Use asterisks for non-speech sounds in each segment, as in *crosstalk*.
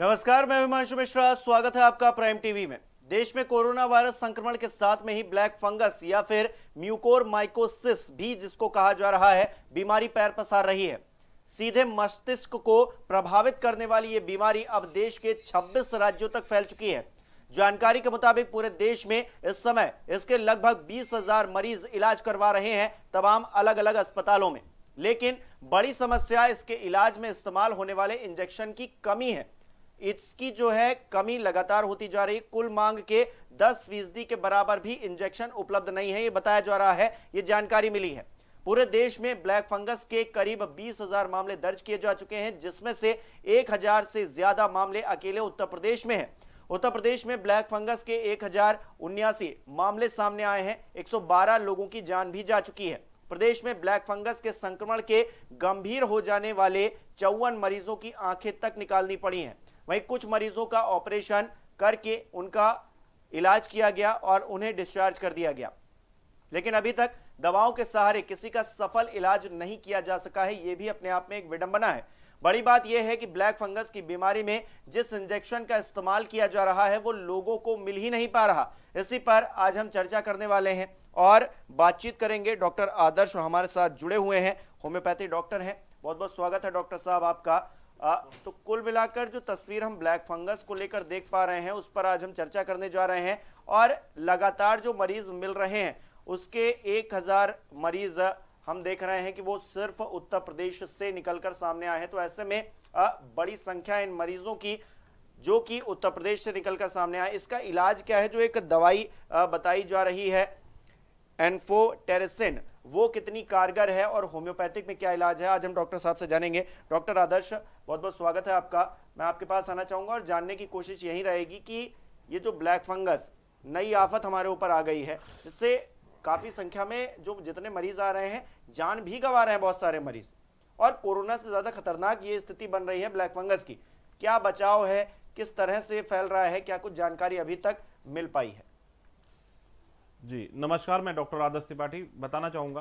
नमस्कार मैं हिमांशु मिश्रा स्वागत है आपका प्राइम टीवी में देश में कोरोना वायरस संक्रमण के साथ में ही ब्लैक फंगस या फिर म्यूकोर माइकोसिस भी जिसको कहा जा रहा है बीमारी पैर पसार रही है सीधे मस्तिष्क को प्रभावित करने वाली ये बीमारी अब देश के 26 राज्यों तक फैल चुकी है जानकारी के मुताबिक पूरे देश में इस समय इसके लगभग बीस हजार मरीज इलाज करवा रहे हैं तमाम अलग अलग अस्पतालों में लेकिन बड़ी समस्या इसके इलाज में इस्तेमाल होने वाले इंजेक्शन की कमी है इसकी जो है कमी लगातार होती जा रही कुल मांग के 10 फीसदी के बराबर भी इंजेक्शन उपलब्ध नहीं है ये बताया जा रहा है ये जानकारी मिली है पूरे देश में ब्लैक फंगस के करीब 20,000 मामले दर्ज किए जा चुके हैं जिसमें से 1,000 से ज्यादा मामले अकेले उत्तर प्रदेश में हैं उत्तर प्रदेश में ब्लैक फंगस के एक मामले सामने आए हैं 112 लोगों की जान भी जा चुकी है प्रदेश में ब्लैक फंगस के संक्रमण के गंभीर हो जाने वाले चौवन मरीजों की आंखें तक निकालनी पड़ी हैं वहीं कुछ मरीजों का ऑपरेशन करके उनका इलाज किया गया और उन्हें डिस्चार्ज कर दिया गया लेकिन अभी तक दवाओं के सहारे किसी का सफल इलाज नहीं किया जा सका है ये भी अपने आप में एक विडंबना है बड़ी बात यह है कि ब्लैक फंगस की बीमारी में जिस इंजेक्शन का इस्तेमाल किया जा रहा है वो लोगों को मिल ही नहीं पा रहा इसी पर आज हम चर्चा करने वाले हैं और बातचीत करेंगे डॉक्टर आदर्श हमारे साथ जुड़े हुए हैं होम्योपैथी डॉक्टर हैं बहुत बहुत स्वागत है डॉक्टर साहब आपका आ, तो कुल मिलाकर जो तस्वीर हम ब्लैक फंगस को लेकर देख पा रहे हैं उस पर आज हम चर्चा करने जा रहे हैं और लगातार जो मरीज मिल रहे हैं उसके एक हज़ार मरीज हम देख रहे हैं कि वो सिर्फ उत्तर प्रदेश से निकलकर सामने आए हैं तो ऐसे में आ, बड़ी संख्या इन मरीजों की जो कि उत्तर प्रदेश से निकलकर सामने आए इसका इलाज क्या है जो एक दवाई बताई जा रही है एनफोटेरेसिन वो कितनी कारगर है और होम्योपैथिक में क्या इलाज है आज हम डॉक्टर साहब से जानेंगे डॉक्टर आदर्श बहुत बहुत स्वागत है आपका मैं आपके पास आना चाहूँगा और जानने की कोशिश यही रहेगी कि ये जो ब्लैक फंगस नई आफत हमारे ऊपर आ गई है जिससे काफ़ी संख्या में जो जितने मरीज आ रहे हैं जान भी गंवा रहे हैं बहुत सारे मरीज और कोरोना से ज़्यादा खतरनाक ये स्थिति बन रही है ब्लैक फंगस की क्या बचाव है किस तरह से फैल रहा है क्या कुछ जानकारी अभी तक मिल पाई है जी नमस्कार मैं डॉक्टर आदर्श त्रिपाठी बताना चाहूँगा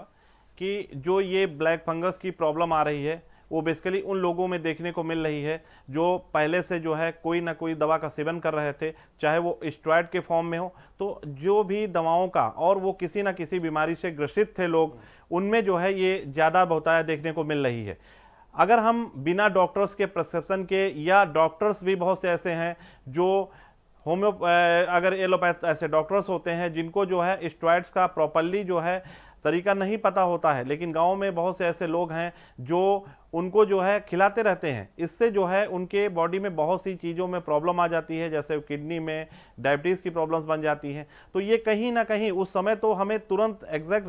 कि जो ये ब्लैक फंगस की प्रॉब्लम आ रही है वो बेसिकली उन लोगों में देखने को मिल रही है जो पहले से जो है कोई ना कोई दवा का सेवन कर रहे थे चाहे वो स्ट्रॉयड के फॉर्म में हो तो जो भी दवाओं का और वो किसी ना किसी बीमारी से ग्रसित थे लोग उनमें जो है ये ज़्यादा बहुताया देखने को मिल रही है अगर हम बिना डॉक्टर्स के प्रिस्क्रिप्शन के या डॉक्टर्स भी बहुत से ऐसे हैं जो होम्यो अगर एलोपैथ ऐसे डॉक्टर्स होते हैं जिनको जो है स्टॉइड्स का प्रॉपरली जो है तरीका नहीं पता होता है लेकिन गाँव में बहुत से ऐसे लोग हैं जो उनको जो है खिलाते रहते हैं इससे जो है उनके बॉडी में बहुत सी चीज़ों में प्रॉब्लम आ जाती है जैसे किडनी में डायबिटीज़ की प्रॉब्लम्स बन जाती हैं तो ये कहीं ना कहीं उस समय तो हमें तुरंत एग्जैक्ट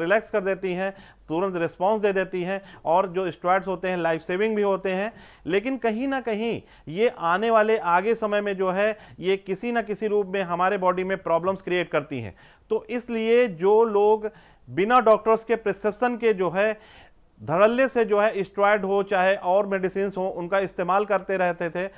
रिलैक्स कर देती हैं तुरंत रिस्पांस दे देती हैं और जो स्ट्रॉइड्स होते हैं लाइफ सेविंग भी होते हैं लेकिन कहीं ना कहीं ये आने वाले आगे समय में जो है ये किसी ना किसी रूप में हमारे बॉडी में प्रॉब्लम्स क्रिएट करती हैं तो इसलिए जो लोग बिना डॉक्टर्स के प्रिस्क्रिप्शन के जो है धड़ल्ले से जो है स्ट्रॉयड हो चाहे और मेडिसिन हो उनका इस्तेमाल करते रहते थे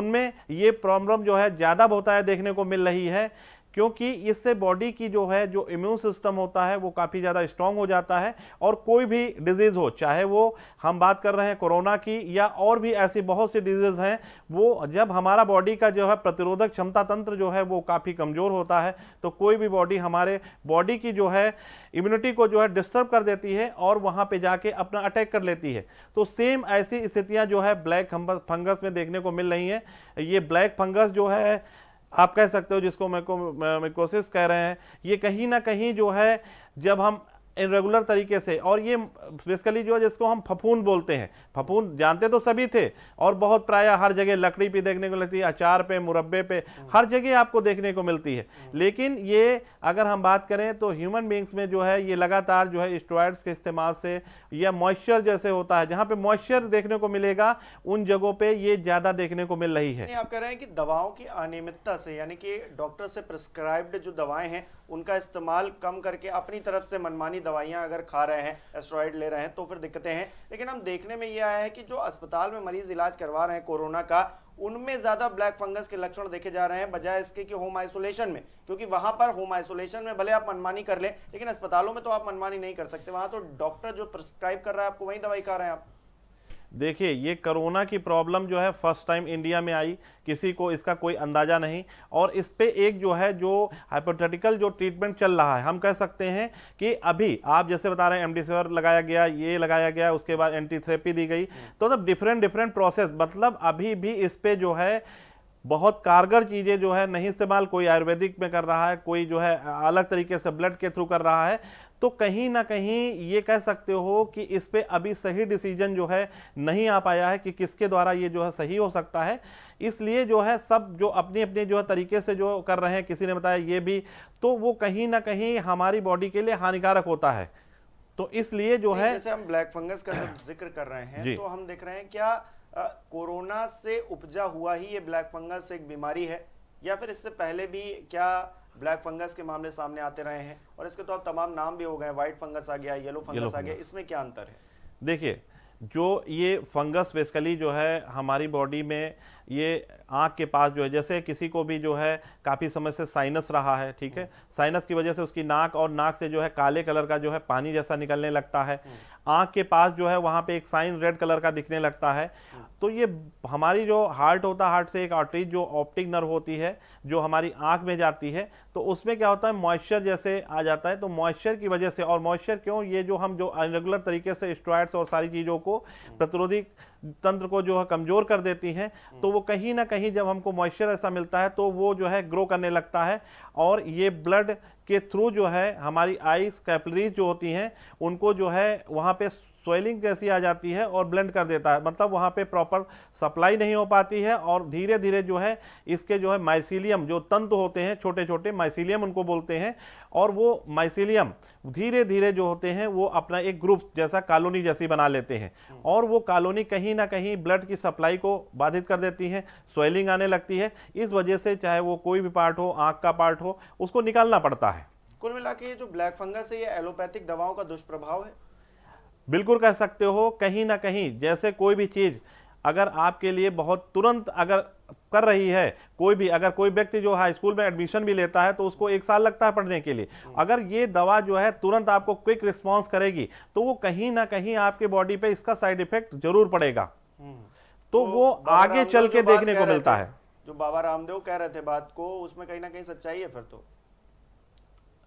उनमें ये प्रॉब्लम जो है ज़्यादा होता है देखने को मिल रही है क्योंकि इससे बॉडी की जो है जो इम्यून सिस्टम होता है वो काफ़ी ज़्यादा स्ट्रांग हो जाता है और कोई भी डिजीज़ हो चाहे वो हम बात कर रहे हैं कोरोना की या और भी ऐसी बहुत सी डिजीज़ हैं वो जब हमारा बॉडी का जो है प्रतिरोधक क्षमता तंत्र जो है वो काफ़ी कमज़ोर होता है तो कोई भी बॉडी हमारे बॉडी की जो है इम्यूनिटी को जो है डिस्टर्ब कर देती है और वहाँ पर जाके अपना अटैक कर लेती है तो सेम ऐसी स्थितियाँ जो है ब्लैक फंगस में देखने को मिल रही हैं ये ब्लैक फंगस जो है आप कह सकते हो जिसको मेकोसिस कह रहे हैं ये कहीं ना कहीं जो है जब हम रेगुलर तरीके से और ये बेसिकली जो है जिसको हम फफून बोलते हैं फफून जानते तो सभी थे और बहुत प्रायः हर जगह लकड़ी पे देखने को मिलती है अचार पे मुरब्बे पे हर जगह आपको देखने को मिलती है लेकिन ये अगर हम बात करें तो ह्यूमन बींग्स में जो है ये लगातार जो है स्टोइड्स के इस्तेमाल से या मॉइस्चर जैसे होता है जहाँ पर मॉइस्चर देखने को मिलेगा उन जगहों पर ये ज़्यादा देखने को मिल रही है आप कह रहे हैं कि दवाओं की अनियमितता से यानी कि डॉक्टर से प्रिस्क्राइब्ड जो दवाएँ हैं उनका इस्तेमाल कम करके अपनी तरफ से मनमानी सारी दवाइयाँ अगर खा रहे हैं एस्ट्रॉयड ले रहे हैं तो फिर दिक्कतें हैं लेकिन हम देखने में यह आया है कि जो अस्पताल में मरीज इलाज करवा रहे हैं कोरोना का उनमें ज़्यादा ब्लैक फंगस के लक्षण देखे जा रहे हैं बजाय इसके कि होम आइसोलेशन में क्योंकि वहाँ पर होम आइसोलेशन में भले आप मनमानी कर लें लेकिन अस्पतालों में तो आप मनमानी नहीं कर सकते वहाँ तो डॉक्टर जो प्रिस्क्राइब कर रहा है आपको वहीं दवाई खा रहे हैं आप देखिए ये कोरोना की प्रॉब्लम जो है फर्स्ट टाइम इंडिया में आई किसी को इसका कोई अंदाज़ा नहीं और इस पर एक जो है जो हाइपोथेटिकल जो ट्रीटमेंट चल रहा है हम कह सकते हैं कि अभी आप जैसे बता रहे हैं एमडीसीवर लगाया गया ये लगाया गया उसके बाद एंटी थेरेपी दी गई तो मतलब डिफरेंट डिफरेंट प्रोसेस मतलब अभी भी इस पर जो है बहुत कारगर चीज़ें जो है नहीं इस्तेमाल कोई आयुर्वेदिक में कर रहा है कोई जो है अलग तरीके से ब्लड के थ्रू कर रहा है तो कहीं ना कहीं ये कह सकते हो कि इस पर अभी सही डिसीजन जो है नहीं आ पाया है कि किसके द्वारा ये जो है सही हो सकता है इसलिए जो है सब जो अपने अपने जो है तरीके से जो कर रहे हैं किसी ने बताया ये भी तो वो कहीं ना कहीं हमारी बॉडी के लिए हानिकारक होता है तो इसलिए जो है जैसे हम ब्लैक फंगस का जिक्र कर रहे हैं तो हम देख रहे हैं क्या कोरोना से उपजा हुआ ही ये ब्लैक फंगस एक बीमारी है या फिर इससे पहले भी क्या ब्लैक फंगस के मामले सामने आते रहे हैं और इसके तो अब तमाम नाम भी हो गए व्हाइट फंगस आ गया येलो फंगस, येलो फंगस आ गया इसमें क्या अंतर है देखिए जो ये फंगस बेसिकली जो है हमारी बॉडी में ये आँख के पास जो है जैसे किसी को भी जो है काफ़ी समय से साइनस रहा है ठीक है साइनस हम्म। की वजह से उसकी नाक और नाक से जो है काले कलर का जो है पानी जैसा निकलने लगता है हम्म। आँख के पास जो है वहाँ पे एक साइन रेड कलर का दिखने लगता है हम्म। तो ये हमारी जो हार्ट होता है हार्ट से एक आर्टरी जो ऑप्टिक नर्व होती है जो हमारी आँख में जाती है तो उसमें क्या होता है मॉइस्चर जैसे आ जाता है तो मॉइस्चर की वजह से और मॉइस्चर क्यों ये जो हम जो रेगुलर तरीके से स्ट्रॉयड्स और सारी चीज़ों को प्रतिरोधी तंत्र को जो है कमज़ोर कर देती हैं तो वो कहीं ना कहीं जब हमको मॉइस्चर ऐसा मिलता है तो वो जो है ग्रो करने लगता है और ये ब्लड के थ्रू जो है हमारी आइस कैपलरीज जो होती हैं उनको जो है वहाँ पे स्वेलिंग कैसी आ जाती है और ब्लेंड कर देता है मतलब वहाँ पे प्रॉपर सप्लाई नहीं हो पाती है और धीरे धीरे जो है इसके जो है माइसिलियम जो तंतु होते हैं छोटे छोटे माइसिलियम उनको बोलते हैं और वो माइसिलियम धीरे धीरे जो होते हैं वो अपना एक ग्रुप जैसा कॉलोनी जैसी बना लेते हैं और वो कॉलोनी कहीं ना कहीं ब्लड की सप्लाई को बाधित कर देती है स्वेलिंग आने लगती है इस वजह से चाहे वो कोई भी पार्ट हो आँख का पार्ट हो उसको निकालना पड़ता है कुल मिला के ये जो ब्लैक फंगस है ये एलोपैथिक दवाओं का दुष्प्रभाव है बिल्कुल कह सकते हो कहीं ना कहीं जैसे कोई भी चीज़ अगर आपके लिए बहुत तुरंत अगर कर रही है कोई भी अगर कोई व्यक्ति जो हाई स्कूल में एडमिशन भी लेता है तो उसको एक साल लगता है पढ़ने के लिए हम्म। अगर ये दवा जो है तुरंत आपको क्विक रिस्पांस करेगी तो वो कहीं ना कहीं आपके बॉडी पे इसका साइड इफेक्ट जरूर पड़ेगा हम्म। तो, तो वो आगे चल के देखने को मिलता है जो बाबा रामदेव कह रहे थे बात को उसमें कहीं ना कहीं सच्चाई है फिर तो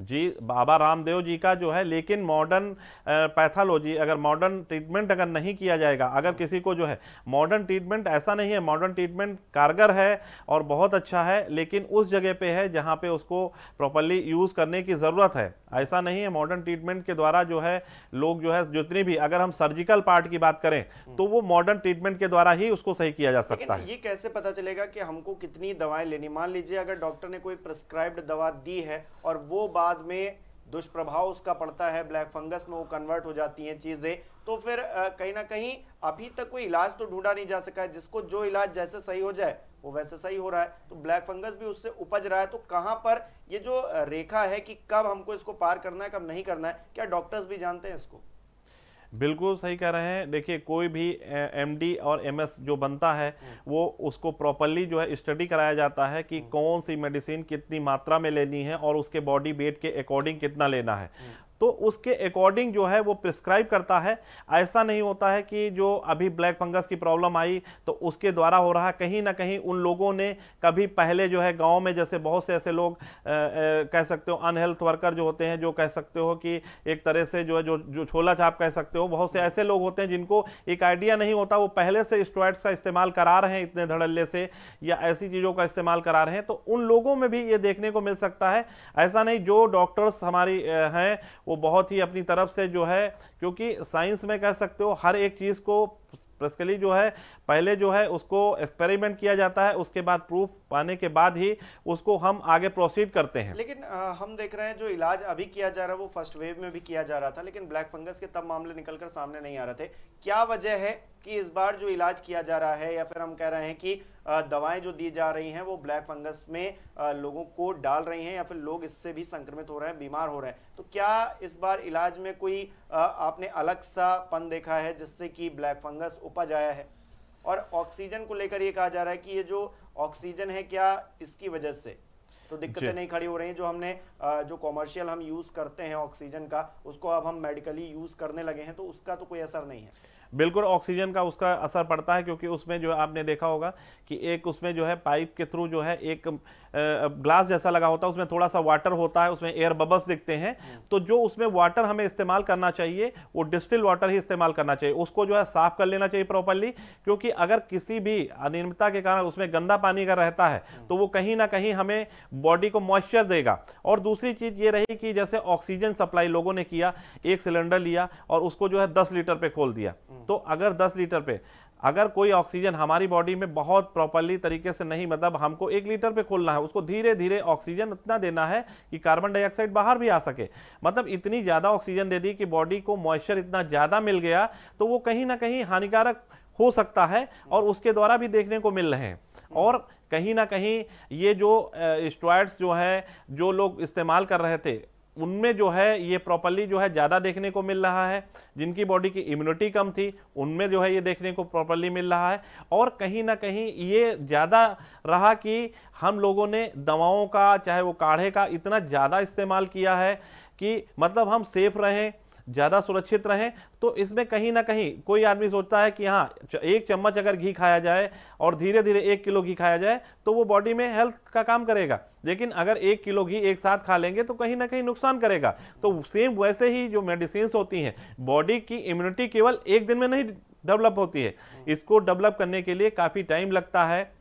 जी बाबा रामदेव जी का जो है लेकिन मॉडर्न पैथोलॉजी अगर मॉडर्न ट्रीटमेंट अगर नहीं किया जाएगा अगर किसी को जो है मॉडर्न ट्रीटमेंट ऐसा नहीं है मॉडर्न ट्रीटमेंट कारगर है और बहुत अच्छा है लेकिन उस जगह पे है जहाँ पे उसको प्रॉपरली यूज़ करने की ज़रूरत है ऐसा नहीं है मॉडर्न ट्रीटमेंट के द्वारा जो है लोग जो है जितनी भी अगर हम सर्जिकल पार्ट की बात करें तो वो मॉडर्न ट्रीटमेंट के द्वारा ही उसको सही किया जा सकता है ये कैसे पता चलेगा कि हमको कितनी दवाएँ लेनी मान लीजिए अगर डॉक्टर ने कोई प्रिस्क्राइब्ड दवा दी है और वो बात बाद में दुष्प्रभाव उसका पड़ता है ब्लैक फंगस में वो कन्वर्ट हो जाती हैं चीज़ें तो फिर कहीं ना कहीं अभी तक कोई इलाज तो ढूंढा नहीं जा सका है जिसको जो इलाज जैसे सही हो जाए वो वैसे सही हो रहा है तो ब्लैक फंगस भी उससे उपज रहा है तो कहाँ पर ये जो रेखा है कि कब हमको इसको पार करना है कब नहीं करना है क्या डॉक्टर्स भी जानते हैं इसको बिल्कुल सही कह रहे हैं देखिए कोई भी एमडी और एमएस जो बनता है वो उसको प्रॉपरली जो है स्टडी कराया जाता है कि हम्म। कौन सी मेडिसिन कितनी मात्रा में लेनी है और उसके बॉडी वेट के अकॉर्डिंग कितना लेना है तो उसके अकॉर्डिंग जो है वो प्रिस्क्राइब करता है ऐसा नहीं होता है कि जो अभी ब्लैक फंगस की प्रॉब्लम आई तो उसके द्वारा हो रहा कहीं ना कहीं उन लोगों ने कभी पहले जो है गांव में जैसे बहुत से ऐसे लोग आ, आ, कह सकते हो अनहेल्थ वर्कर जो होते हैं जो कह सकते हो कि एक तरह से जो है जो जो छोला छाप कह सकते हो बहुत से ऐसे लोग होते हैं जिनको एक आइडिया नहीं होता वो पहले से स्टोइड्स का इस्तेमाल करा रहे हैं इतने धड़ल्ले से या ऐसी चीज़ों का इस्तेमाल करा रहे हैं तो उन लोगों में भी ये देखने को मिल सकता है ऐसा नहीं जो डॉक्टर्स हमारी हैं वो बहुत ही अपनी तरफ से जो है क्योंकि साइंस में कह सकते हो हर एक चीज़ को बेसिकली जो है पहले जो है उसको एक्सपेरिमेंट किया जाता है उसके बाद प्रूफ पाने के बाद ही उसको हम आगे प्रोसीड करते हैं लेकिन आ, हम देख रहे हैं जो इलाज अभी किया जा रहा है वो फर्स्ट वेव में भी किया जा रहा था लेकिन ब्लैक फंगस के तब मामले निकल कर सामने नहीं आ रहे थे क्या वजह है कि इस बार जो इलाज किया जा रहा है या फिर हम कह रहे हैं कि दवाएं जो दी जा रही हैं वो ब्लैक फंगस में लोगों को डाल रही हैं या फिर लोग इससे भी संक्रमित हो रहे हैं बीमार हो रहे हैं तो क्या इस बार इलाज में कोई आपने अलग सा पन देखा है जिससे कि ब्लैक फंगस उपज आया है और ऑक्सीजन को लेकर ये कहा जा रहा है कि ये जो ऑक्सीजन है क्या इसकी वजह से तो दिक्कतें नहीं खड़ी हो रही हैं जो हमने जो कॉमर्शियल हम यूज़ करते हैं ऑक्सीजन का उसको अब हम मेडिकली यूज़ करने लगे हैं तो उसका तो कोई असर नहीं है बिल्कुल ऑक्सीजन का उसका असर पड़ता है क्योंकि उसमें जो है आपने देखा होगा कि एक उसमें जो है पाइप के थ्रू जो है एक ग्लास जैसा लगा होता है उसमें थोड़ा सा वाटर होता है उसमें एयर बबल्स दिखते हैं हम्म। तो जो उसमें वाटर हमें इस्तेमाल करना चाहिए वो डिस्टिल वाटर ही इस्तेमाल करना चाहिए उसको जो है साफ कर लेना चाहिए प्रॉपरली क्योंकि अगर किसी भी अनियमितता के कारण उसमें गंदा पानी का रहता है हम्म। तो वो कहीं ना कहीं हमें बॉडी को मॉइस्चर देगा और दूसरी चीज़ ये रही कि जैसे ऑक्सीजन सप्लाई लोगों ने किया एक सिलेंडर लिया और उसको जो है दस लीटर पे खोल दिया हम्म। तो अगर दस लीटर पे अगर कोई ऑक्सीजन हमारी बॉडी में बहुत प्रॉपरली तरीके से नहीं मतलब हमको एक लीटर पे खोलना है उसको धीरे धीरे ऑक्सीजन इतना देना है कि कार्बन डाइऑक्साइड बाहर भी आ सके मतलब इतनी ज़्यादा ऑक्सीजन दे दी कि बॉडी को मॉइस्चर इतना ज़्यादा मिल गया तो वो कहीं ना कहीं हानिकारक हो सकता है और उसके द्वारा भी देखने को मिल रहे हैं और कहीं ना कहीं ये जो स्टॉयड्स जो है जो लोग इस्तेमाल कर रहे थे उनमें जो है ये प्रॉपरली जो है ज़्यादा देखने को मिल रहा है जिनकी बॉडी की इम्यूनिटी कम थी उनमें जो है ये देखने को प्रॉपरली मिल रहा है और कहीं ना कहीं ये ज़्यादा रहा कि हम लोगों ने दवाओं का चाहे वो काढ़े का इतना ज़्यादा इस्तेमाल किया है कि मतलब हम सेफ रहें ज़्यादा सुरक्षित रहें तो इसमें कहीं ना कहीं कोई आदमी सोचता है कि हाँ एक चम्मच अगर घी खाया जाए और धीरे धीरे एक किलो घी खाया जाए तो वो बॉडी में हेल्थ का काम करेगा लेकिन अगर एक किलो घी एक साथ खा लेंगे तो कहीं ना कहीं नुकसान करेगा तो सेम वैसे ही जो मेडिसिन होती हैं बॉडी की इम्यूनिटी केवल एक दिन में नहीं डेवलप होती है इसको डेवलप करने के लिए काफ़ी टाइम लगता है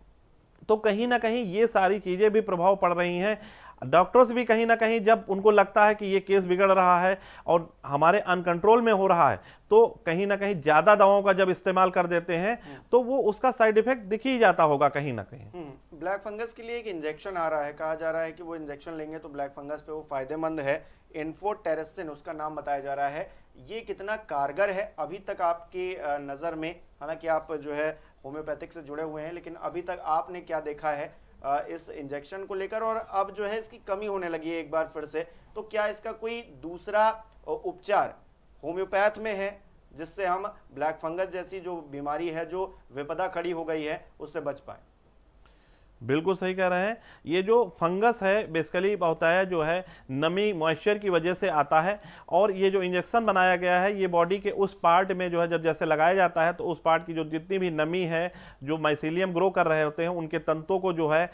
तो कहीं ना कहीं ये सारी चीज़ें भी प्रभाव पड़ रही हैं डॉक्टर्स भी कहीं ना कहीं जब उनको लगता है कि ये केस बिगड़ रहा है और हमारे अनकंट्रोल में हो रहा है तो कहीं ना कहीं ज़्यादा दवाओं का जब इस्तेमाल कर देते हैं हम्म। तो वो उसका साइड इफेक्ट दिख ही जाता होगा कहीं ना कहीं हम्म, ब्लैक फंगस के लिए एक इंजेक्शन आ रहा है कहा जा रहा है कि वो इंजेक्शन लेंगे तो ब्लैक फंगस पे वो फायदेमंद है इन्फोटेरेसिन उसका नाम बताया जा रहा है ये कितना कारगर है अभी तक आपके नज़र में हालांकि आप जो है होम्योपैथिक से जुड़े हुए हैं लेकिन अभी तक आपने क्या देखा है इस इंजेक्शन को लेकर और अब जो है इसकी कमी होने लगी है एक बार फिर से तो क्या इसका कोई दूसरा उपचार होम्योपैथ में है जिससे हम ब्लैक फंगस जैसी जो बीमारी है जो विपदा खड़ी हो गई है उससे बच पाएँ बिल्कुल सही कह रहे हैं ये जो फंगस है बेसिकली होता है जो है नमी मॉइस्चर की वजह से आता है और ये जो इंजेक्शन बनाया गया है ये बॉडी के उस पार्ट में जो है जब जैसे लगाया जाता है तो उस पार्ट की जो जितनी भी नमी है जो माइसिलियम ग्रो कर रहे होते हैं उनके तंतों को जो है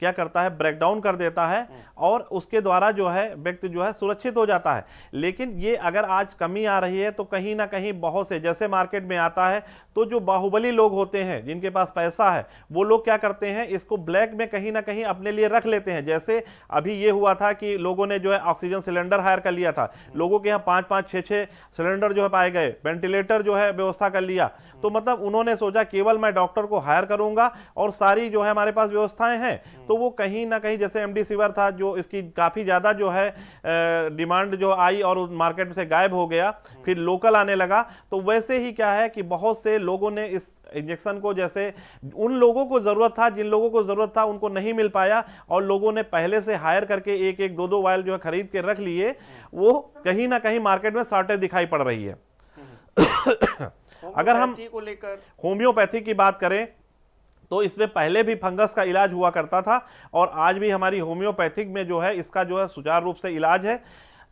क्या करता है ब्रेकडाउन कर देता है हम्म। और उसके द्वारा जो है व्यक्ति जो है सुरक्षित हो जाता है लेकिन ये अगर आज कमी आ रही है तो कहीं ना कहीं बहुत से जैसे मार्केट में आता है तो जो बाहुबली लोग होते हैं जिनके पास पैसा है वो लोग क्या करते हैं इसको ब्लैक में कहीं ना कहीं अपने लिए रख लेते हैं जैसे अभी ये हुआ था कि लोगों ने जो है ऑक्सीजन सिलेंडर हायर कर लिया था हम्म। लोगों के यहाँ पाँच पाँच छः छः सिलेंडर जो है पाए गए वेंटिलेटर जो है व्यवस्था कर लिया हम्म। तो मतलब उन्होंने सोचा केवल मैं डॉक्टर को हायर करूंगा और सारी जो है हमारे पास व्यवस्थाएँ हैं तो वो कहीं ना कहीं जैसे एमडी सीवर था जो इसकी काफ़ी ज़्यादा जो है डिमांड जो आई और मार्केट से गायब हो गया फिर लोकल आने लगा तो वैसे ही क्या है कि बहुत से लोगों ने इस इंजेक्शन को जैसे उन लोगों को ज़रूरत था जिन लोगों को ज़रूरत था उनको नहीं मिल पाया और लोगों ने पहले से हायर करके एक एक दो दो वायल जो है खरीद के रख लिए वो कहीं ना कहीं मार्केट में शॉर्टेज दिखाई पड़ रही है *coughs* अगर हम को लेकर होम्योपैथी की बात करें तो इसमें पहले भी फंगस का इलाज हुआ करता था और आज भी हमारी होम्योपैथिक में जो है इसका जो है सुचारू रूप से इलाज है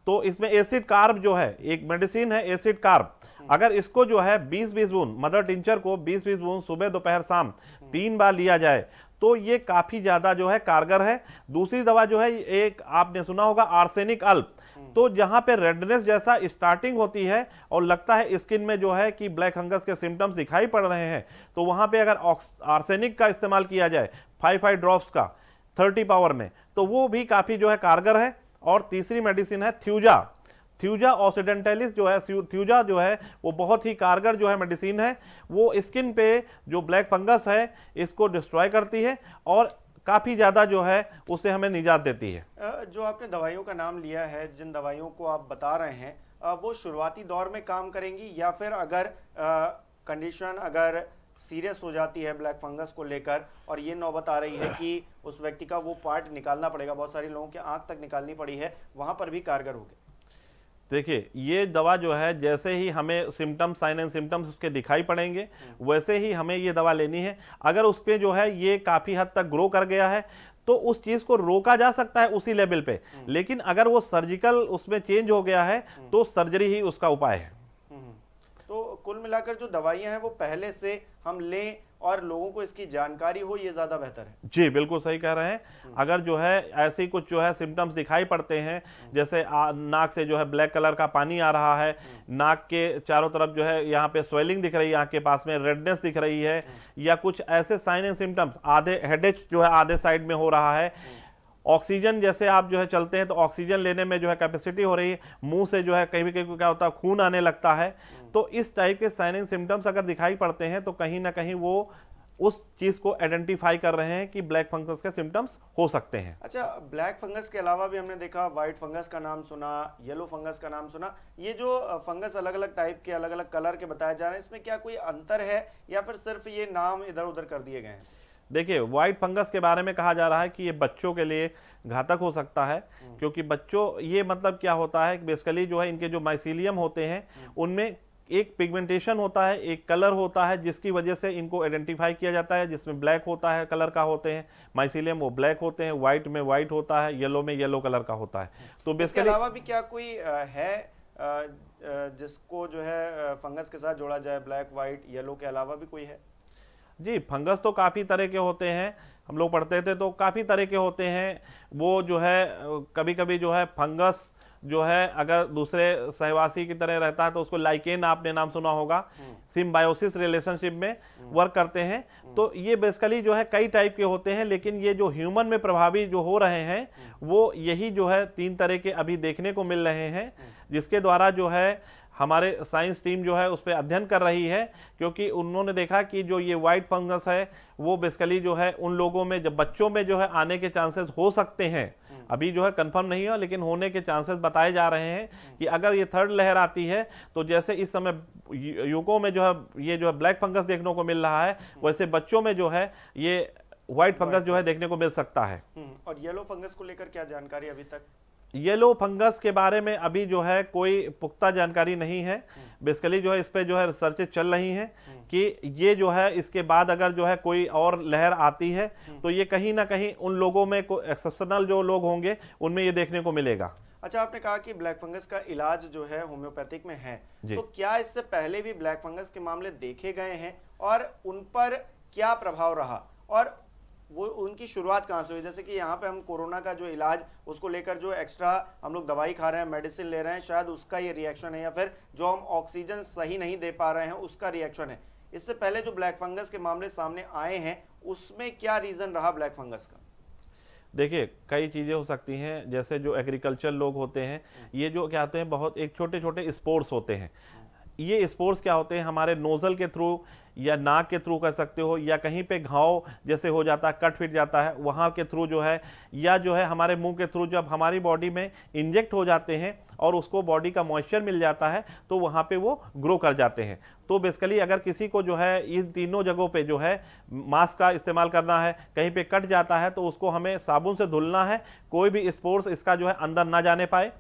तो इसमें एसिड कार्ब जो है एक मेडिसिन है एसिड कार्ब अगर इसको जो है 20 बीस बूंद मदर टिंचर को 20 बीस बूंद सुबह दोपहर शाम तीन बार लिया जाए तो ये काफ़ी ज़्यादा जो है कारगर है दूसरी दवा जो है एक आपने सुना होगा आर्सेनिक अल्प तो जहां पे रेडनेस जैसा स्टार्टिंग होती है और लगता है स्किन में जो है कि ब्लैक हंगस के सिम्टम्स दिखाई पड़ रहे हैं तो वहां पे अगर आर्सेनिक का इस्तेमाल किया जाए फाइव फाइव ड्रॉप्स का थर्टी पावर में तो वो भी काफ़ी जो है कारगर है और तीसरी मेडिसिन है थ्यूजा थ्यूजा ऑक्सीडेंटेलिस जो है थ्यूजा जो है वो बहुत ही कारगर जो है मेडिसिन है वो स्किन पे जो ब्लैक फंगस है इसको डिस्ट्रॉय करती है और काफ़ी ज़्यादा जो है उसे हमें निजात देती है जो आपने दवाइयों का नाम लिया है जिन दवाइयों को आप बता रहे हैं वो शुरुआती दौर में काम करेंगी या फिर अगर कंडीशन अगर सीरियस हो जाती है ब्लैक फंगस को लेकर और ये नौबत आ रही है कि उस व्यक्ति का वो पार्ट निकालना पड़ेगा बहुत सारे लोगों की आंख तक निकालनी पड़ी है वहाँ पर भी कारगर होगी देखिए ये दवा जो है जैसे ही हमें सिम्टम्स साइन एंड सिम्टम्स उसके दिखाई पड़ेंगे वैसे ही हमें ये दवा लेनी है अगर उस पर जो है ये काफ़ी हद तक ग्रो कर गया है तो उस चीज़ को रोका जा सकता है उसी लेवल पे लेकिन अगर वो सर्जिकल उसमें चेंज हो गया है तो सर्जरी ही उसका उपाय है हम्म, हम्म। तो कुल मिलाकर जो दवाइयाँ हैं वो पहले से हम लें और लोगों को इसकी जानकारी हो ये ज़्यादा बेहतर है जी बिल्कुल सही कह रहे हैं हम्म। अगर जो है ऐसे कुछ जो है सिम्टम्स दिखाई पड़ते हैं हम्म। जैसे आ, नाक से जो है ब्लैक कलर का पानी आ रहा है हम्म। नाक के चारों तरफ जो है यहाँ पे स्वेलिंग दिख रही है आँख के पास में रेडनेस दिख रही है या कुछ ऐसे साइन एंड सिम्टम्स आधे हेडेज जो है आधे साइड में हो रहा है ऑक्सीजन जैसे आप जो है चलते हैं तो ऑक्सीजन लेने में जो है कैपेसिटी हो रही है मुंह से जो है कहीं भी कहीं क्या होता है खून आने लगता है तो इस टाइप के साइनिंग सिम्टम्स अगर दिखाई पड़ते हैं तो कहीं ना कहीं वो उस चीज को आइडेंटिफाई कर रहे हैं कि ब्लैक फंगस के सिम्टम्स हो सकते हैं अच्छा ब्लैक फंगस के अलावा भी हमने देखा व्हाइट फंगस का नाम सुना येलो फंगस का नाम सुना ये जो फंगस अलग अलग टाइप के अलग अलग कलर के बताए जा रहे हैं इसमें क्या कोई अंतर है या फिर सिर्फ ये नाम इधर उधर कर दिए गए हैं देखिए व्हाइट फंगस के बारे में कहा जा रहा है कि ये बच्चों के लिए घातक हो सकता है हम्म। क्योंकि बच्चों ये मतलब क्या होता है बेसिकली जो है इनके जो माइसिलियम होते हैं हम्म। उनमें एक पिगमेंटेशन होता है एक कलर होता है जिसकी वजह से इनको आइडेंटिफाई किया जाता है जिसमें ब्लैक होता है कलर का होते हैं माइसिलियम वो ब्लैक होते हैं व्हाइट में व्हाइट होता है येलो में येलो कलर का होता है तो इसके अलावा भी क्या कोई है जिसको जो है फंगस के साथ जोड़ा जाए ब्लैक व्हाइट येलो के अलावा भी कोई है जी फंगस तो काफ़ी तरह के होते हैं हम लोग पढ़ते थे तो काफ़ी तरह के होते हैं वो जो है कभी कभी जो है फंगस जो है अगर दूसरे सहवासी की तरह रहता है तो उसको लाइकेन आपने नाम सुना होगा हम्म। सिम्बायोसिस रिलेशनशिप में हम्म। वर्क करते हैं हम्म। तो ये बेसिकली जो है कई टाइप के होते हैं लेकिन ये जो ह्यूमन में प्रभावी जो हो रहे हैं वो यही जो है तीन तरह के अभी देखने को मिल रहे हैं जिसके द्वारा जो है हमारे साइंस टीम जो है उस पर अध्ययन कर रही है क्योंकि उन्होंने देखा कि जो ये वाइट फंगस है वो बेसिकली जो है उन लोगों में जब बच्चों में जो है आने के चांसेस हो सकते हैं अभी जो है कंफर्म नहीं है लेकिन होने के चांसेस बताए जा रहे हैं कि अगर ये थर्ड लहर आती है तो जैसे इस समय युवकों में जो है ये जो है ब्लैक फंगस देखने को मिल रहा है हम्म। वैसे बच्चों में जो है ये व्हाइट फंगस जो है देखने को मिल सकता है हम्म, और येलो फंगस को लेकर क्या जानकारी अभी तक येलो फंगस के बारे में अभी जो है कोई पुख्ता जानकारी नहीं है बेसिकली जो है इस पर जो है रिसर्चेज चल रही हैं कि ये जो है इसके बाद अगर जो है कोई और लहर आती है तो ये कहीं ना कहीं उन लोगों में एक्सेप्शनल जो लोग होंगे उनमें ये देखने को मिलेगा अच्छा आपने कहा कि ब्लैक फंगस का इलाज जो है होम्योपैथिक में है तो क्या इससे पहले भी ब्लैक फंगस के मामले देखे गए हैं और उन पर क्या प्रभाव रहा और वो उनकी शुरुआत कहाँ से हुई जैसे कि यहाँ पे हम कोरोना का जो इलाज उसको लेकर जो एक्स्ट्रा हम लोग दवाई खा रहे हैं मेडिसिन ले रहे हैं शायद उसका ये रिएक्शन है या फिर जो हम ऑक्सीजन सही नहीं दे पा रहे हैं उसका रिएक्शन है इससे पहले जो ब्लैक फंगस के मामले सामने आए हैं उसमें क्या रीज़न रहा ब्लैक फंगस का देखिए कई चीज़ें हो सकती हैं जैसे जो एग्रीकल्चर लोग होते हैं हम्म। ये जो क्या आते हैं बहुत एक छोटे छोटे स्पोर्ट्स होते हैं ये स्पोर्स क्या होते हैं हमारे नोज़ल के थ्रू या नाक के थ्रू कर सकते हो या कहीं पे घाव जैसे हो जाता है कट फिट जाता है वहाँ के थ्रू जो है या जो है हमारे मुंह के थ्रू जब हमारी बॉडी में इंजेक्ट हो जाते हैं और उसको बॉडी का मॉइस्चर मिल जाता है तो वहाँ पे वो ग्रो कर जाते हैं तो बेसिकली अगर किसी को जो है इन तीनों जगहों पे जो है मास्क का इस्तेमाल करना है कहीं पे कट जाता है तो उसको हमें साबुन से धुलना है कोई भी स्पोर्ट्स इसका जो है अंदर ना जाने पाए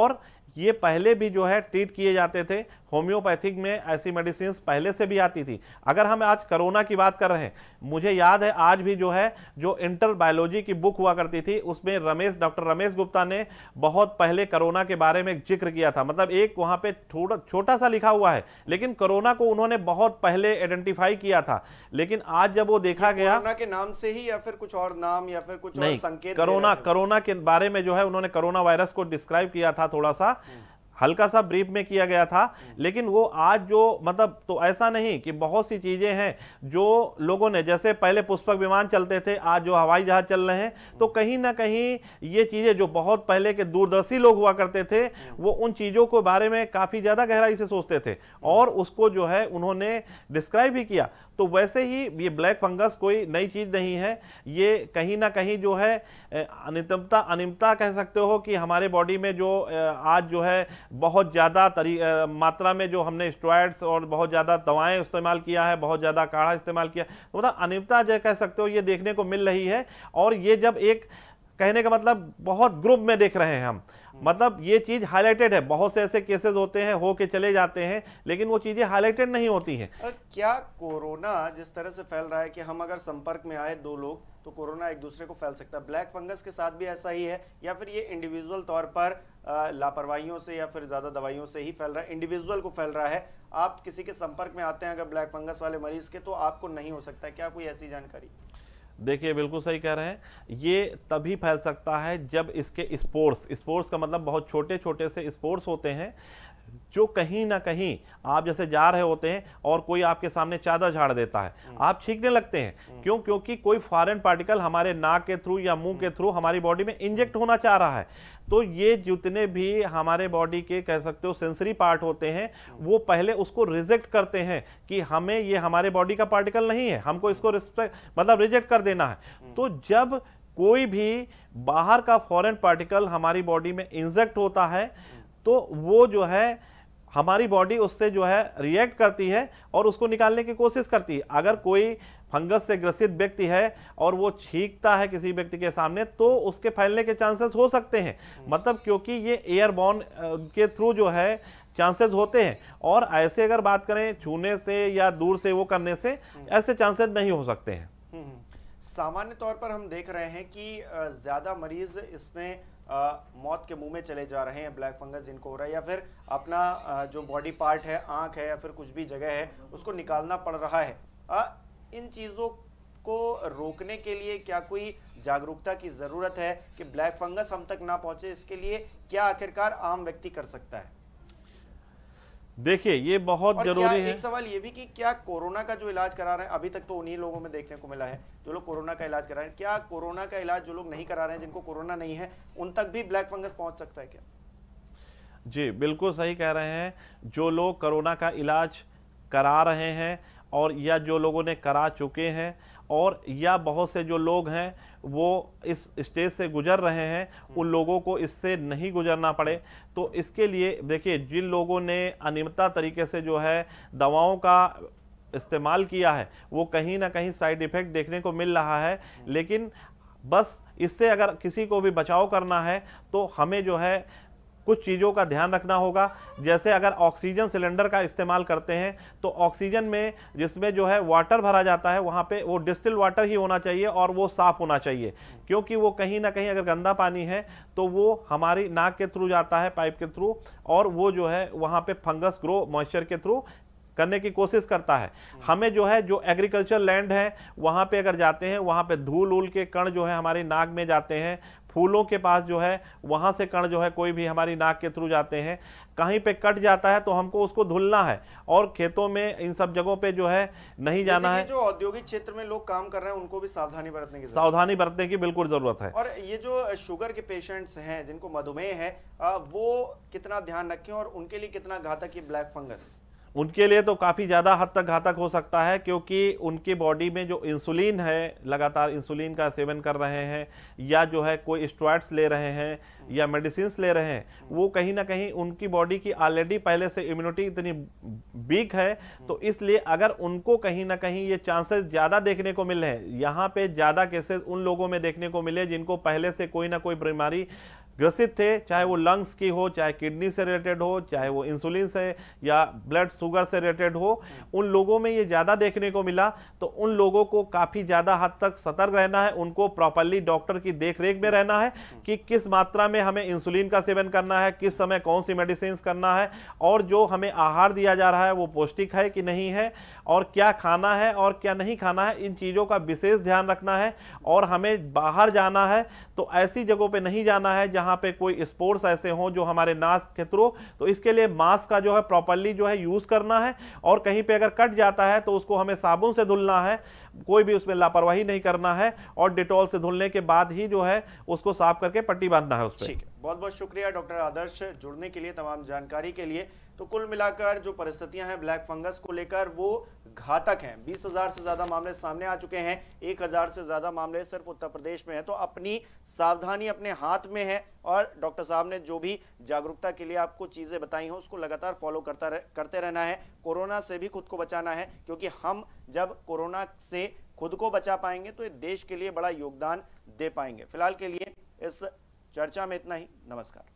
और ये पहले भी जो है ट्रीट किए जाते थे होम्योपैथिक में ऐसी मेडिसिन पहले से भी आती थी अगर हम आज कोरोना की बात कर रहे हैं मुझे याद है आज भी जो है जो इंटर बायोलॉजी की बुक हुआ करती थी उसमें रमेश डॉक्टर रमेश गुप्ता ने बहुत पहले कोरोना के बारे में जिक्र किया था मतलब एक वहाँ पे थोड़ा छोटा सा लिखा हुआ है लेकिन कोरोना को उन्होंने बहुत पहले आइडेंटिफाई किया था लेकिन आज जब वो देखा गया कोरोना के नाम से ही या फिर कुछ और नाम या फिर कुछ और संकेत कोरोना कोरोना के बारे में जो है उन्होंने कोरोना वायरस को डिस्क्राइब किया था थोड़ा सा हम्म। हल्का सा ब्रीफ में किया गया था हम्म। लेकिन वो आज जो मतलब तो ऐसा नहीं कि बहुत सी चीज़ें हैं जो लोगों ने जैसे पहले पुष्पक विमान चलते थे आज जो हवाई जहाज चल रहे हैं हम्म। तो कहीं ना कहीं ये चीज़ें जो बहुत पहले के दूरदर्शी लोग हुआ करते थे हम्म। वो उन चीज़ों के बारे में काफ़ी ज़्यादा गहराई से सोचते थे और उसको जो है उन्होंने डिस्क्राइब भी किया तो वैसे ही ये ब्लैक फंगस कोई नई चीज़ नहीं है ये कहीं ना कहीं जो है अनितमता अनिमता कह सकते हो कि हमारे बॉडी में जो आज जो है बहुत ज़्यादा तरी मात्रा में जो हमने स्ट्रॉयड्स और बहुत ज़्यादा दवाएं इस्तेमाल किया है बहुत ज़्यादा काढ़ा इस्तेमाल किया तो मतलब अनिमता जो कह सकते हो ये देखने को मिल रही है और ये जब एक कहने का मतलब बहुत ग्रुप में देख रहे हैं हम मतलब ये चीज हाईलाइटेड है बहुत से ऐसे केसेस होते हैं हो के चले जाते हैं लेकिन वो चीजें हाईलाइटेड नहीं होती हैं क्या कोरोना जिस तरह से फैल रहा है कि हम अगर संपर्क में आए दो लोग तो कोरोना एक दूसरे को फैल सकता है ब्लैक फंगस के साथ भी ऐसा ही है या फिर ये इंडिविजुअल तौर पर लापरवाहियों से या फिर ज़्यादा दवाइयों से ही फैल रहा है इंडिविजुअल को फैल रहा है आप किसी के संपर्क में आते हैं अगर ब्लैक फंगस वाले मरीज़ के तो आपको नहीं हो सकता क्या कोई ऐसी जानकारी देखिए बिल्कुल सही कह रहे हैं ये तभी फैल सकता है जब इसके स्पोर्ट्स स्पोर्ट्स का मतलब बहुत छोटे छोटे से स्पोर्ट्स होते हैं जो कहीं ना कहीं आप जैसे जा रहे होते हैं और कोई आपके सामने चादर झाड़ देता है हम्म। आप छींकने लगते हैं हम्म। क्यों क्योंकि कोई फॉरेन पार्टिकल हमारे नाक के थ्रू या मुंह के थ्रू हमारी बॉडी में इंजेक्ट होना चाह रहा है तो ये जितने भी हमारे बॉडी के कह सकते हो सेंसरी पार्ट होते हैं वो पहले उसको रिजेक्ट करते हैं कि हमें ये हमारे बॉडी का पार्टिकल नहीं है हमको इसको रिस्पेक्ट मतलब रिजेक्ट कर देना है तो जब कोई भी बाहर का फॉरेन पार्टिकल हमारी बॉडी में इंजेक्ट होता है तो वो जो है हमारी बॉडी उससे जो है रिएक्ट करती है और उसको निकालने की कोशिश करती है अगर कोई फंगस से ग्रसित व्यक्ति है और वो छींकता है किसी व्यक्ति के सामने तो उसके फैलने के चांसेस हो सकते हैं मतलब क्योंकि ये एयरबॉर्न के थ्रू जो है चांसेस होते हैं और ऐसे अगर बात करें छूने से या दूर से वो करने से ऐसे चांसेस नहीं हो सकते हैं हम्म, हम्म। सामान्य तौर पर हम देख रहे हैं कि ज़्यादा मरीज इसमें आ, मौत के मुंह में चले जा रहे हैं ब्लैक फंगस जिनको हो रहा है या फिर अपना जो बॉडी पार्ट है आँख है या फिर कुछ भी जगह है उसको निकालना पड़ रहा है आ, इन चीज़ों को रोकने के लिए क्या कोई जागरूकता की ज़रूरत है कि ब्लैक फंगस हम तक ना पहुंचे इसके लिए क्या आखिरकार आम व्यक्ति कर सकता है देखिए ये बहुत जरूरी है एक सवाल ये भी कि क्या कोरोना का जो इलाज करा रहे हैं अभी तक तो उन्हीं लोगों में देखने को मिला है जो लोग कोरोना का इलाज करा रहे हैं क्या कोरोना का इलाज जो लोग नहीं करा रहे हैं जिनको कोरोना नहीं है उन तक भी ब्लैक फंगस पहुंच सकता है क्या जी बिल्कुल सही कह रहे हैं जो लोग कोरोना का इलाज करा रहे हैं और या जो लोगों ने करा चुके हैं और या बहुत से जो लोग हैं वो इस स्टेज से गुजर रहे हैं उन लोगों को इससे नहीं गुजरना पड़े तो इसके लिए देखिए जिन लोगों ने अनियमितता तरीके से जो है दवाओं का इस्तेमाल किया है वो कहीं ना कहीं साइड इफ़ेक्ट देखने को मिल रहा है लेकिन बस इससे अगर किसी को भी बचाव करना है तो हमें जो है कुछ चीज़ों का ध्यान रखना होगा जैसे अगर ऑक्सीजन सिलेंडर का इस्तेमाल करते हैं तो ऑक्सीजन में जिसमें जो है वाटर भरा जाता है वहाँ पे वो डिस्टिल वाटर ही होना चाहिए और वो साफ़ होना चाहिए क्योंकि वो कहीं ना कहीं अगर गंदा पानी है तो वो हमारी नाक के थ्रू जाता है पाइप के थ्रू और वो जो है वहाँ पर फंगस ग्रो मॉइस्चर के थ्रू करने की कोशिश करता है हमें जो है जो एग्रीकल्चर लैंड है वहाँ पे अगर जाते हैं वहाँ पे धूल ऊल के कण जो है हमारे नाक में जाते हैं फूलों के पास जो है वहाँ से कण जो है कोई भी हमारी नाक के थ्रू जाते हैं कहीं पे कट जाता है तो हमको उसको धुलना है और खेतों में इन सब जगहों पे जो है नहीं जाना है जो औद्योगिक क्षेत्र में लोग काम कर रहे हैं उनको भी सावधानी बरतने की सावधानी बरतने की बिल्कुल जरूरत है और ये जो शुगर के पेशेंट्स हैं जिनको मधुमेह है वो कितना ध्यान रखें और उनके लिए कितना घातक ये ब्लैक फंगस उनके लिए तो काफ़ी ज़्यादा हद तक घातक हो सकता है क्योंकि उनकी बॉडी में जो इंसुलिन है लगातार इंसुलिन का सेवन कर रहे हैं या जो है कोई स्टॉइड्स ले रहे हैं या मेडिसिन ले रहे हैं वो कहीं ना कहीं उनकी बॉडी की ऑलरेडी पहले से इम्यूनिटी इतनी वीक है तो इसलिए अगर उनको कहीं ना कहीं ये चांसेस ज़्यादा देखने को मिल रहे हैं यहाँ पर ज़्यादा केसेज उन लोगों में देखने को मिले जिनको पहले से कोई ना कोई बीमारी ग्रसित थे चाहे वो लंग्स की हो चाहे किडनी से रिलेटेड हो चाहे वो इंसुलिन से या ब्लड शुगर से रिलेटेड हो उन लोगों में ये ज़्यादा देखने को मिला तो उन लोगों को काफ़ी ज़्यादा हद तक सतर्क रहना है उनको प्रॉपरली डॉक्टर की देखरेख में रहना है कि किस मात्रा में हमें इंसुलिन का सेवन करना है किस समय कौन सी मेडिसिन करना है और जो हमें आहार दिया जा रहा है वो पौष्टिक है कि नहीं है और क्या खाना है और क्या नहीं खाना है इन चीज़ों का विशेष ध्यान रखना है और हमें बाहर जाना है तो ऐसी जगहों पर नहीं जाना है जहाँ यहाँ पे कोई स्पोर्ट्स ऐसे हों जो हमारे नाश के थ्रू तो इसके लिए मास्क का जो है प्रॉपरली जो है यूज़ करना है और कहीं पे अगर कट जाता है तो उसको हमें साबुन से धुलना है कोई भी उसमें लापरवाही नहीं करना है और डिटॉल से धुलने के बाद ही जो है उसको साफ करके पट्टी बांधना है ठीक है बहुत बहुत शुक्रिया डॉक्टर आदर्श जुड़ने के लिए तमाम जानकारी के लिए तो कुल मिलाकर जो परिस्थितियां हैं ब्लैक फंगस को लेकर वो घातक हैं बीस हजार से ज़्यादा मामले सामने आ चुके हैं एक हजार से ज़्यादा मामले सिर्फ उत्तर प्रदेश में हैं तो अपनी सावधानी अपने हाथ में है और डॉक्टर साहब ने जो भी जागरूकता के लिए आपको चीज़ें बताई हैं उसको लगातार फॉलो करता रह, करते रहना है कोरोना से भी खुद को बचाना है क्योंकि हम जब कोरोना से खुद को बचा पाएंगे तो ये देश के लिए बड़ा योगदान दे पाएंगे फिलहाल के लिए इस चर्चा में इतना ही नमस्कार